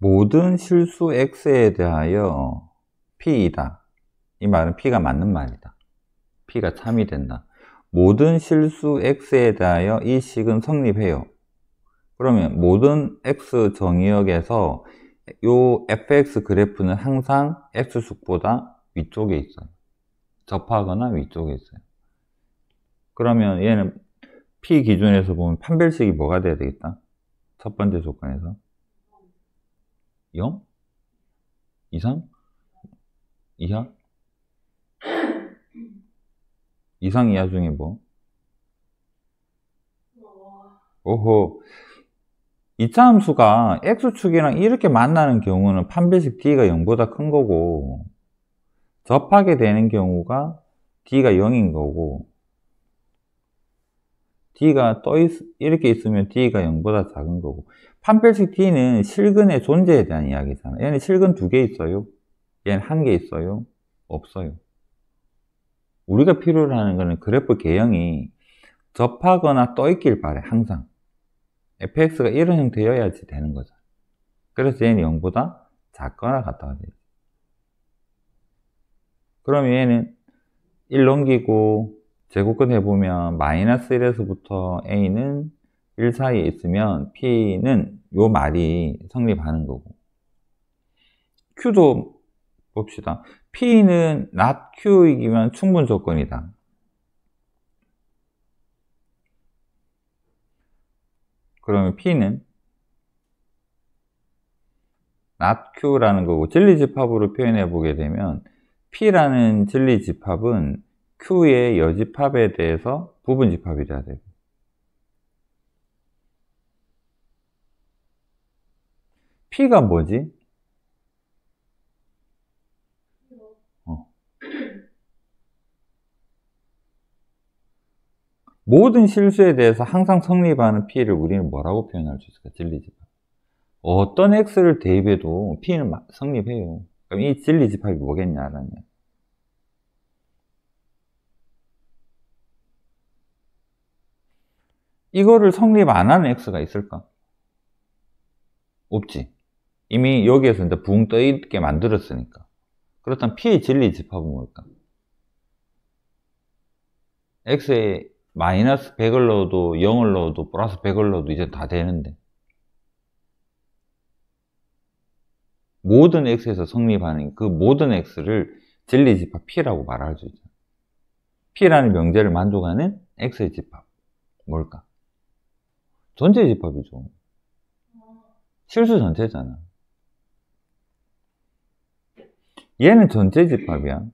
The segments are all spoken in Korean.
모든 실수 x에 대하여 p이다. 이 말은 p가 맞는 말이다. p가 참이 된다. 모든 실수 x에 대하여 이 식은 성립해요. 그러면 모든 x 정의역에서 요 fx 그래프는 항상 x축보다 위쪽에 있어요. 접하거나 위쪽에 있어요. 그러면 얘는 p 기준에서 보면 판별식이 뭐가 돼야 되겠다? 첫 번째 조건에서 0 이상 이하 이상 이하 중에 뭐 오호 이차함수가 x축이랑 이렇게 만나는 경우는 판별식 d가 0보다 큰 거고 접하게 되는 경우가 d가 0인 거고 D가 떠 있, 이렇게 있으면 D가 0보다 작은 거고 판별식 D는 실근의 존재에 대한 이야기잖아요. 얘는 실근 두 개 있어요. 얘는 한 개 있어요. 없어요. 우리가 필요로 하는 거는 그래프 개형이 접하거나 떠 있길 바래 항상. fx가 이런 형태여야지 되는 거죠. 그래서 얘는 0보다 작거나 같다고 되죠. 그럼 얘는 1 넘기고 제곱근 해보면 마이너스 1에서부터 a는 1 사이에 있으면 p는 요 말이 성립하는 거고 q도 봅시다. p는 not q이기면 충분 조건이다. 그러면 p는 not q라는 거고 진리집합으로 표현해 보게 되면 p라는 진리집합은 Q의 여집합에 대해서 부분집합이 돼야 되고 P가 뭐지? 어. 모든 실수에 대해서 항상 성립하는 P를 우리는 뭐라고 표현할 수 있을까? 진리집합. 어떤 X를 대입해도 P는 성립해요. 그럼 이 진리집합이 뭐겠냐라는 이거를 성립 안 하는 x가 있을까? 없지. 이미 여기에서 이제 붕 떠있게 만들었으니까. 그렇다면 P의 진리 집합은 뭘까? X에 마이너스 100을 넣어도 0을 넣어도 플러스 100을 넣어도 이제 다 되는데 모든 X에서 성립하는 그 모든 X를 진리 집합 P라고 말할 수 있죠. P라는 명제를 만족하는 X의 집합 뭘까? 전체 집합이죠. 실수 전체잖아. 얘는 전체 집합이야.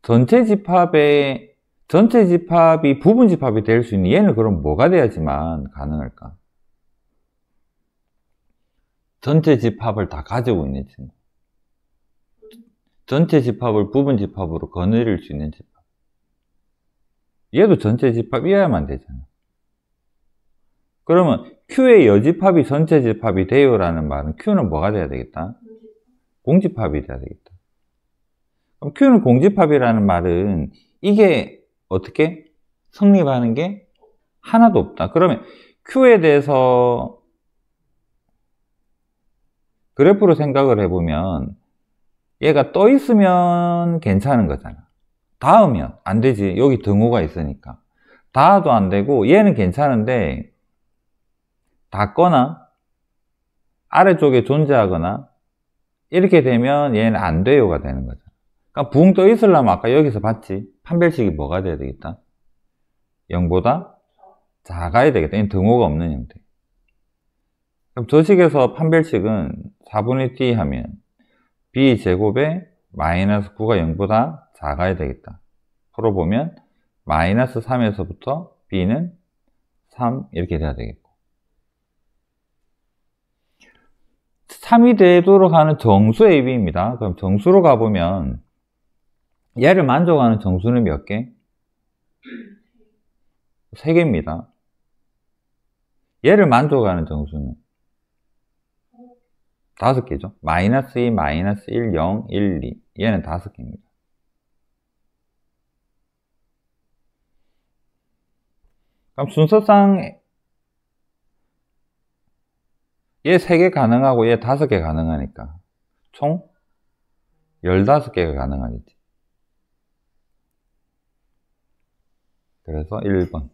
전체 집합에 전체 집합이 부분 집합이 될 수 있는 얘는 그럼 뭐가 돼야지만 가능할까? 전체 집합을 다 가지고 있는 친구. 전체 집합을 부분 집합으로 거느릴 수 있는 집합. 얘도 전체 집합이어야만 되잖아. 그러면 Q의 여집합이 전체 집합이 돼요라는 말은 Q는 뭐가 돼야 되겠다? 공집합이 돼야 되겠다. 그럼 Q는 공집합이라는 말은 이게 어떻게 성립하는 게 하나도 없다. 그러면 Q에 대해서 그래프로 생각을 해보면 얘가 떠 있으면 괜찮은 거잖아. 닿으면 안 되지. 여기 등호가 있으니까. 닿아도 안 되고 얘는 괜찮은데 닿거나 아래쪽에 존재하거나 이렇게 되면 얘는 안 돼요가 되는 거죠. 그러니까 붕 떠 있으려면 아까 여기서 봤지. 판별식이 뭐가 돼야 되겠다? 0보다 작아야 되겠다. 이 등호가 없는 형태. 그럼 저식에서 판별식은 4분의 t 하면 b 제곱에 마이너스 9가 0보다 작아야 되겠다. 풀어보면 마이너스 3에서부터 b는 3 이렇게 돼야 되겠다. 3이 되도록 하는 정수 AB입니다. 그럼 정수로 가보면 얘를 만족하는 정수는 몇 개? 3개입니다. 얘를 만족하는 정수는 5개죠. 마이너스 2, 마이너스 1, 0, 1, 2 얘는 5개입니다. 그럼 순서상 얘 3개 가능하고 얘 5개 가능하니까 총 15개가 가능하겠지. 그래서 1번.